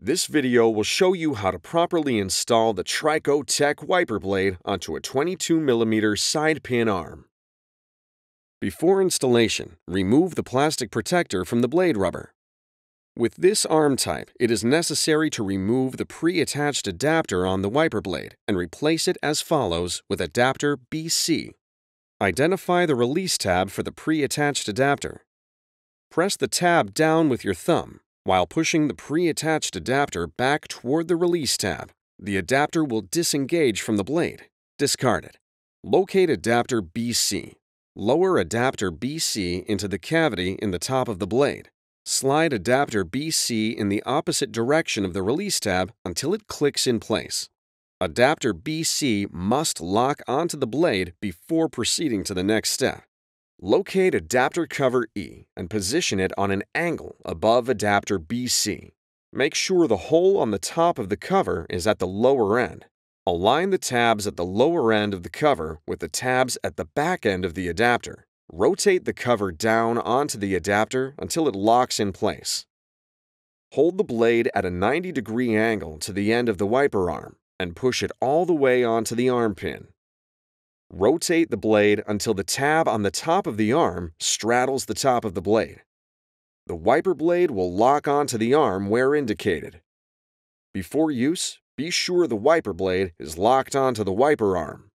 This video will show you how to properly install the Trico Tech wiper blade onto a 22mm side pin arm. Before installation, remove the plastic protector from the blade rubber. With this arm type, it is necessary to remove the pre-attached adapter on the wiper blade and replace it as follows with adapter BC. Identify the release tab for the pre-attached adapter. Press the tab down with your thumb while pushing the pre-attached adapter back toward the Release tab, the adapter will disengage from the blade. Discard it. Locate adapter BC. Lower adapter BC into the cavity in the top of the blade. Slide adapter BC in the opposite direction of the Release tab until it clicks in place. Adapter BC must lock onto the blade before proceeding to the next step. Locate adapter cover E and position it on an angle above adapter BC. Make sure the hole on the top of the cover is at the lower end. Align the tabs at the lower end of the cover with the tabs at the back end of the adapter. Rotate the cover down onto the adapter until it locks in place. Hold the blade at a 90 degree angle to the end of the wiper arm and push it all the way onto the arm pin. Rotate the blade until the tab on the top of the arm straddles the top of the blade. The wiper blade will lock onto the arm where indicated. Before use, be sure the wiper blade is locked onto the wiper arm.